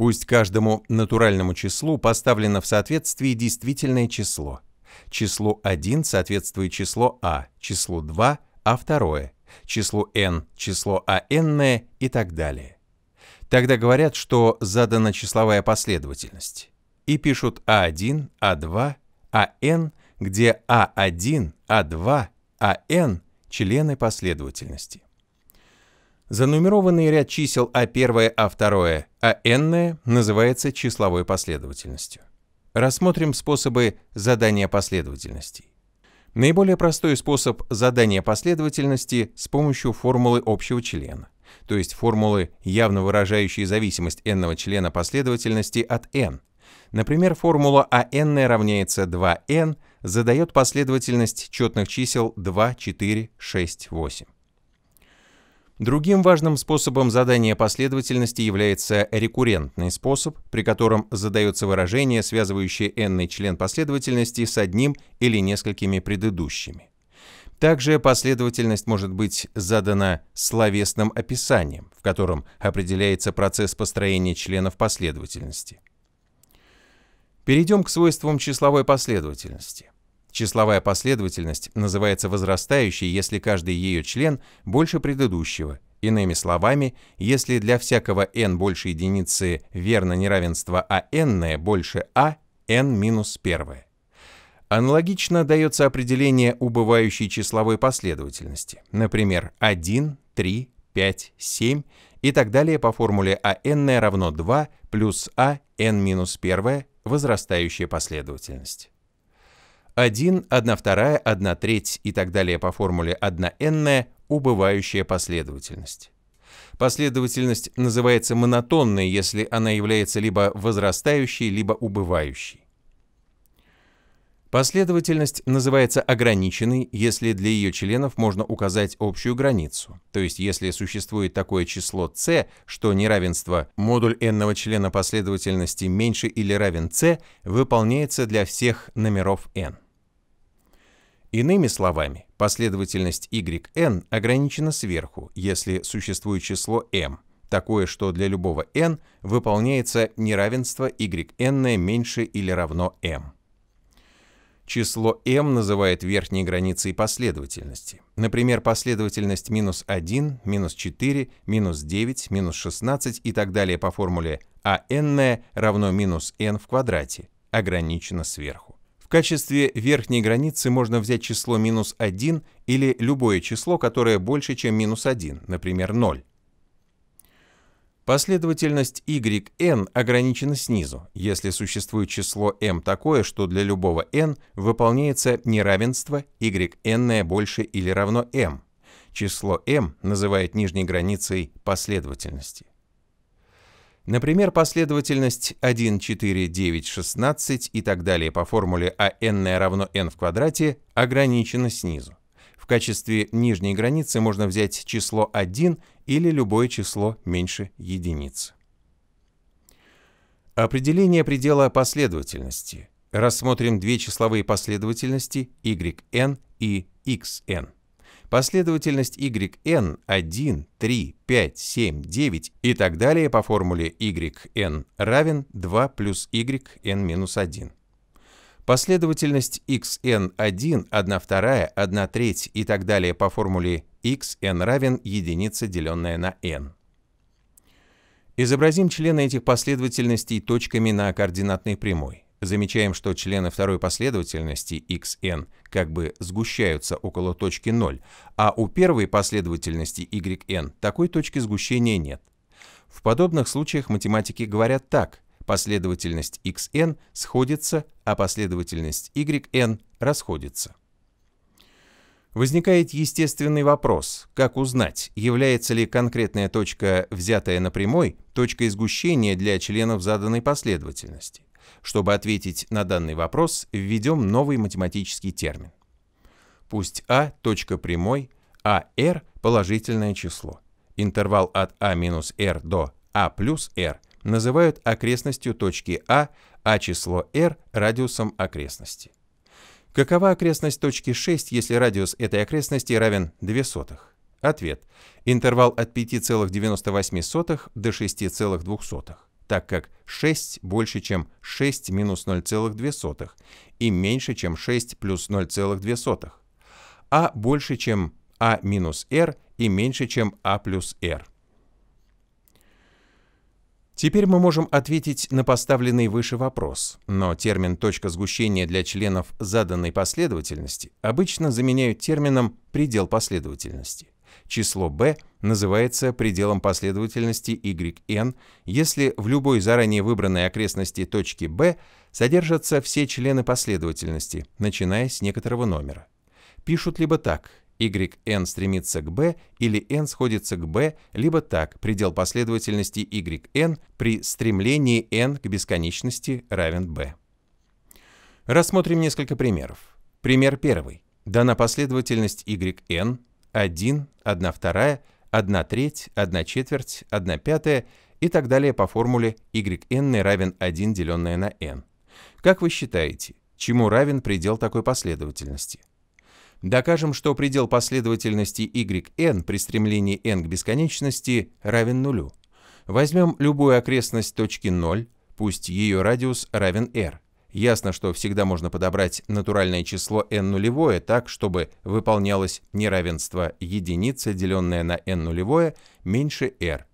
Пусть каждому натуральному числу поставлено в соответствии действительное число. Числу 1 соответствует число а, числу 2 – а второе, числу n – число а n и так далее. Тогда говорят, что задана числовая последовательность. И пишут а1, а2, ан, где а1, а2, ан – члены последовательности. Занумерованный ряд чисел А1, А2, АН называется числовой последовательностью. Рассмотрим способы задания последовательностей. Наиболее простой способ задания последовательности с помощью формулы общего члена, то есть формулы, явно выражающей зависимость n члена последовательности от n. Например, формула АН равняется 2n задает последовательность четных чисел 2, 4, 6, 8. Другим важным способом задания последовательности является рекуррентный способ, при котором задается выражение, связывающее n член последовательности с одним или несколькими предыдущими. Также последовательность может быть задана словесным описанием, в котором определяется процесс построения членов последовательности. Перейдем к свойствам числовой последовательности. Числовая последовательность называется возрастающей, если каждый ее член больше предыдущего. Иными словами, если для всякого n больше единицы верно неравенство, а n больше a, а, n минус первое. Аналогично дается определение убывающей числовой последовательности, например, 1, 3, 5, 7 и так далее по формуле а n равно 2 плюс а n минус первое – возрастающая последовательность. 1, 1 вторая, 1 треть и так далее по формуле 1n убывающая последовательность. Последовательность называется монотонной, если она является либо возрастающей, либо убывающей. Последовательность называется ограниченной, если для ее членов можно указать общую границу, то есть если существует такое число c, что неравенство модуль n члена последовательности меньше или равен c, выполняется для всех номеров n. Иными словами, последовательность yn ограничена сверху, если существует число m, такое, что для любого n выполняется неравенство yn меньше или равно m. Число m называют верхней границей последовательности. Например, последовательность минус 1, минус 4, минус 9, минус 16 и так далее по формуле а n равно минус n в квадрате ограничена сверху качестве верхней границы можно взять число минус 1 или любое число, которое больше, чем минус 1, например, 0. Последовательность yn ограничена снизу, если существует число m такое, что для любого n выполняется неравенство yn больше или равно m. Число m называют нижней границей последовательности. Например, последовательность 1, 4, 9, 16 и так далее по формуле а n равно n в квадрате ограничена снизу. В качестве нижней границы можно взять число 1 или любое число меньше единицы. Определение предела последовательности. Рассмотрим две числовые последовательности yn и xn. Последовательность yn 1, 3, 5, 7, 9 и так далее по формуле yn равен 2 плюс yn минус 1. Последовательность xn1, 1 вторая, 1 треть и так далее по формуле xn равен единице, деленное на n. Изобразим члены этих последовательностей точками на координатной прямой. Замечаем, что члены второй последовательности xn как бы сгущаются около точки 0, а у первой последовательности yn такой точки сгущения нет. В подобных случаях математики говорят так. Последовательность xn сходится, а последовательность yn расходится. Возникает естественный вопрос, как узнать, является ли конкретная точка, взятая на прямой точкой сгущения для членов заданной последовательности. Чтобы ответить на данный вопрос, введем новый математический термин. Пусть А – точка прямой, а r – положительное число. Интервал от А минус r до А плюс r называют окрестностью точки А, а число r – радиусом окрестности. Какова окрестность точки 6, если радиус этой окрестности равен 2 сотых? Ответ. Интервал от 5,98 до 6,02 так как 6 больше, чем 6 минус 0,2 и меньше, чем 6 плюс 0,2, а больше, чем а минус r и меньше, чем а плюс r. Теперь мы можем ответить на поставленный выше вопрос, но термин «точка сгущения» для членов заданной последовательности обычно заменяют термином «предел последовательности». Число b называется пределом последовательности yn, если в любой заранее выбранной окрестности точки b содержатся все члены последовательности, начиная с некоторого номера. Пишут либо так yn стремится к b или n сходится к b, либо так, предел последовательности yn при стремлении n к бесконечности равен b. Рассмотрим несколько примеров. Пример первый. Дана последовательность yn, 1, 1 вторая, 1 треть, 1 четверть, 1 пятая и так далее по формуле yn равен 1 деленное на n. Как вы считаете, чему равен предел такой последовательности? Докажем, что предел последовательности yn при стремлении n к бесконечности равен нулю. Возьмем любую окрестность точки 0, пусть ее радиус равен r. Ясно, что всегда можно подобрать натуральное число n нулевое так, чтобы выполнялось неравенство единицы, деленное на n нулевое, меньше r.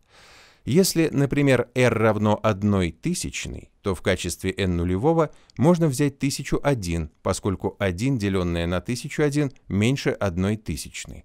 Если, например, r равно 1 тысячной, то в качестве n нулевого можно взять 1001, поскольку 1, деленное на 1001, меньше 1 тысячной.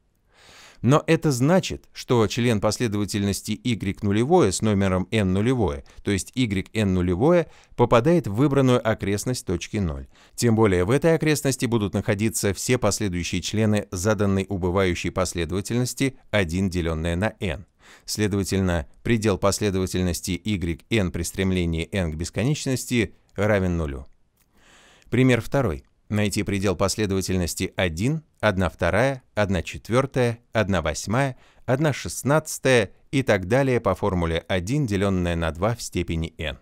Но это значит, что член последовательности y нулевое с номером n нулевое, то есть yn нулевое, попадает в выбранную окрестность точки 0. Тем более в этой окрестности будут находиться все последующие члены заданной убывающей последовательности 1 деленное на n. Следовательно, предел последовательности yn при стремлении n к бесконечности равен нулю. Пример второй. Найти предел последовательности 1, 1 2 1 4 1 8 1 16 и так далее по формуле 1, деленное на 2 в степени n.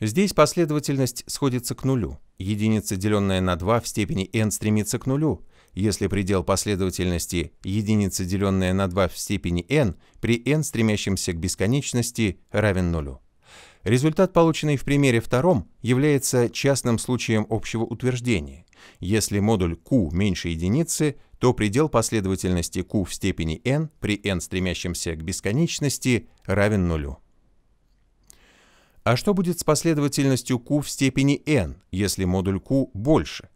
Здесь последовательность сходится к нулю. Единица, деленная на 2 в степени n, стремится к нулю. Если предел последовательности единица, деленная на 2 в степени n, при n, стремящемся к бесконечности, равен нулю. Результат, полученный в примере втором, является частным случаем общего утверждения. Если модуль Q меньше единицы, то предел последовательности Q в степени n при n, стремящемся к бесконечности, равен нулю. А что будет с последовательностью Q в степени n, если модуль Q больше?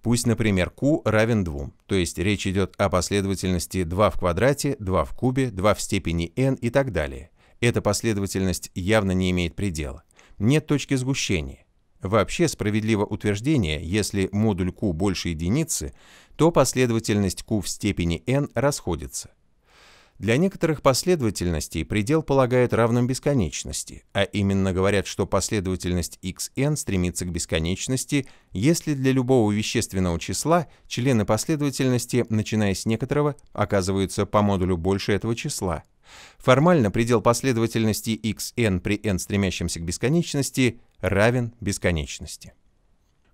Пусть, например, Q равен 2, то есть речь идет о последовательности 2 в квадрате, 2 в кубе, 2 в степени n и так далее – эта последовательность явно не имеет предела. Нет точки сгущения. Вообще справедливо утверждение, если модуль Q больше единицы, то последовательность Q в степени n расходится. Для некоторых последовательностей предел полагают равным бесконечности, а именно говорят, что последовательность xn стремится к бесконечности, если для любого вещественного числа члены последовательности, начиная с некоторого, оказываются по модулю больше этого числа, Формально предел последовательности xn при n стремящемся к бесконечности равен бесконечности.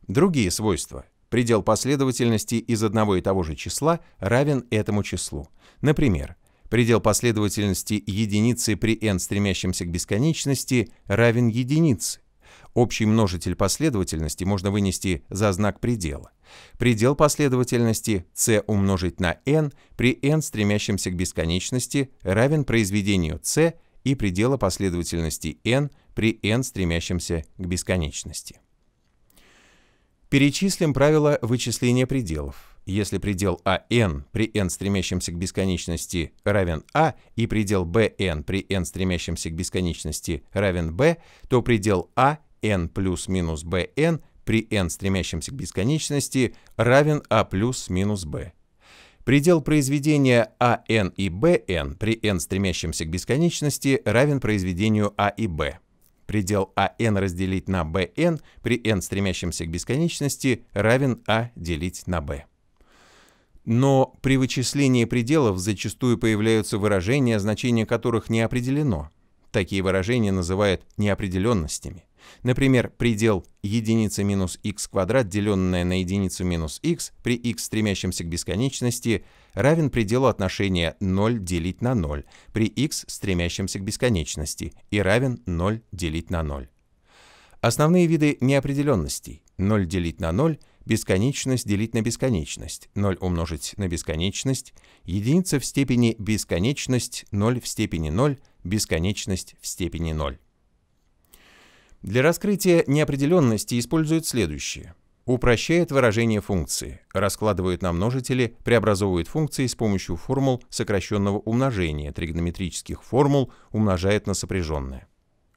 Другие свойства. Предел последовательности из одного и того же числа равен этому числу. Например, предел последовательности единицы при n стремящемся к бесконечности равен единице, Общий множитель последовательности можно вынести за знак предела. Предел последовательности c умножить на n при n, стремящемся к бесконечности, равен произведению c и предела последовательности n при n, стремящемся к бесконечности. Перечислим правила вычисления пределов. Если предел an при n, стремящемся к бесконечности, равен a, а, и предел bn при n, стремящемся к бесконечности, равен b, то предел a а n плюс-минус bn при n, стремящемся к бесконечности, равен a плюс-минус b. Предел произведения an и bn при n, стремящемся к бесконечности, равен произведению a и b. Предел an разделить на bn при n, стремящемся к бесконечности, равен a делить на b. Но при вычислении пределов зачастую появляются выражения, значение которых не определено. Такие выражения называют неопределенностями. Например, предел единицы минус x квадрат, деленное на единицу минус x при x, стремящемся к бесконечности, равен пределу отношения 0 делить на 0 при x, стремящемся к бесконечности, и равен 0 делить на 0. Основные виды неопределенностей. 0 делить на 0, бесконечность делить на бесконечность, 0 умножить на бесконечность, единица в степени бесконечность, 0 в степени 0, бесконечность в степени 0. Для раскрытия неопределенности используют следующее. Упрощает выражение функции, раскладывают на множители, преобразовывает функции с помощью формул сокращенного умножения тригонометрических формул, умножает на сопряженное.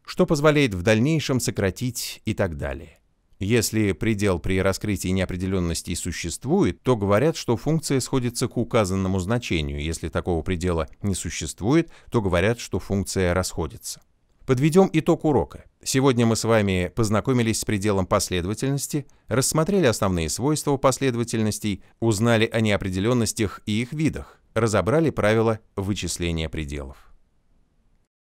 Что позволяет в дальнейшем сократить и так далее. Если предел при раскрытии неопределенности существует, то говорят, что функция сходится к указанному значению. Если такого предела не существует, то говорят, что функция расходится. Подведем итог урока. Сегодня мы с вами познакомились с пределом последовательности, рассмотрели основные свойства последовательностей, узнали о неопределенностях и их видах, разобрали правила вычисления пределов.